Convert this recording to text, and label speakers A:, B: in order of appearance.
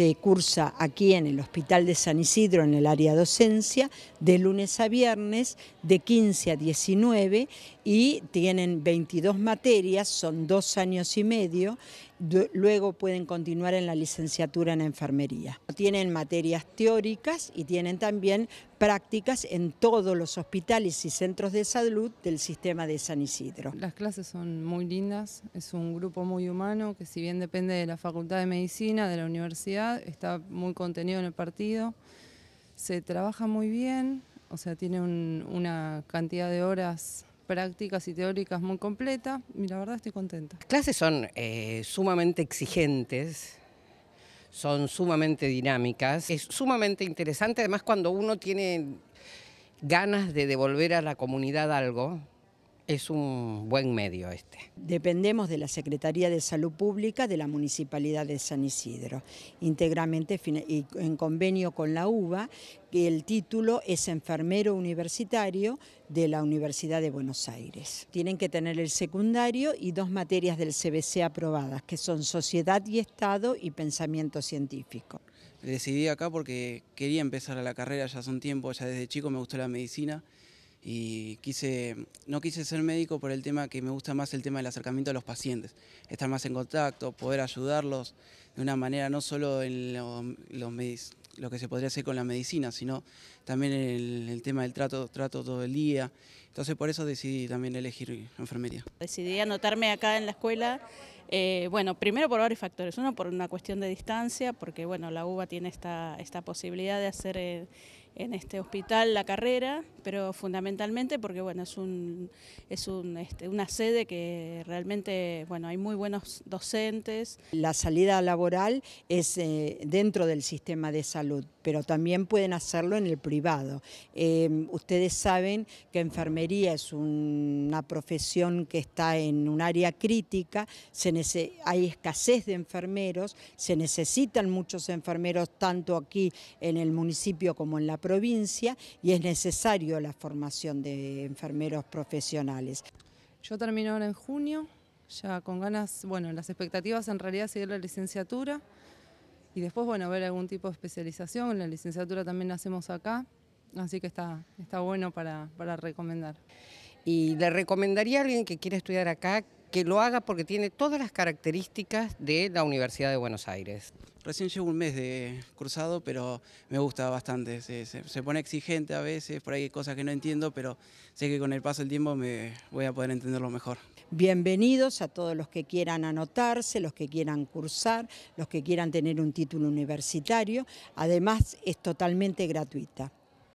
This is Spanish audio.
A: se cursa aquí en el Hospital de San Isidro, en el área docencia, de lunes a viernes, de 15 a 19, y tienen 22 materias, son dos años y medio, luego pueden continuar en la licenciatura en enfermería. Tienen materias teóricas y tienen también prácticas en todos los hospitales y centros de salud del sistema de San Isidro. Las clases son muy
B: lindas, es un grupo muy humano que si bien depende de la Facultad de Medicina, de la universidad, está muy contenido en el partido, se trabaja muy bien, o sea, tiene una cantidad de horas prácticas y teóricas muy completas y la verdad estoy contenta. Las
C: clases son eh, sumamente exigentes, son sumamente dinámicas, es sumamente interesante además cuando uno tiene
A: ganas de devolver a la comunidad algo, es un buen medio este. Dependemos de la Secretaría de Salud Pública de la Municipalidad de San Isidro, íntegramente y en convenio con la UBA, que el título es enfermero universitario de la Universidad de Buenos Aires. Tienen que tener el secundario y dos materias del CBC aprobadas, que son sociedad y Estado y pensamiento científico.
D: Decidí acá porque quería empezar a la carrera ya hace un tiempo, ya desde chico me gustó la medicina y quise, no quise ser médico por el tema que me gusta más el tema del acercamiento a los pacientes, estar más en contacto, poder ayudarlos de una manera no solo en lo, lo, lo que se podría hacer con la medicina, sino también el, el tema del trato, trato todo el día entonces por eso decidí también elegir enfermería.
E: Decidí anotarme acá en la escuela, eh, bueno, primero por varios factores. Uno, por una cuestión de distancia, porque bueno, la UBA tiene esta, esta posibilidad de hacer eh, en, este hospital la carrera, pero fundamentalmente porque bueno, es, un, es un, este, una sede que realmente bueno, hay muy buenos docentes.
A: La salida laboral es eh, dentro del sistema de salud, pero también pueden hacerlo en el privado. ustedes saben que enfermería es una profesión que está en un área crítica, hay escasez de enfermeros, se necesitan muchos enfermeros tanto aquí en el municipio como en la provincia y es necesario la formación de enfermeros profesionales. Yo termino ahora en junio,
B: ya con ganas, bueno, las expectativas en realidad seguir la licenciatura y después, bueno, ver algún tipo de especialización, la licenciatura también la hacemos acá. Así que está,
C: bueno para, recomendar. Y le recomendaría a alguien que quiera estudiar acá que lo haga porque tiene todas las características de la Universidad de Buenos Aires. Recién llevo un mes
D: de cursado, pero me gusta bastante. Se, pone exigente a veces, por ahí hay cosas que no entiendo, pero sé que con el paso del tiempo me voy a poder entenderlo mejor.
A: Bienvenidos a todos los que quieran anotarse, los que quieran cursar, los que quieran tener un título universitario. Además, es totalmente gratuita.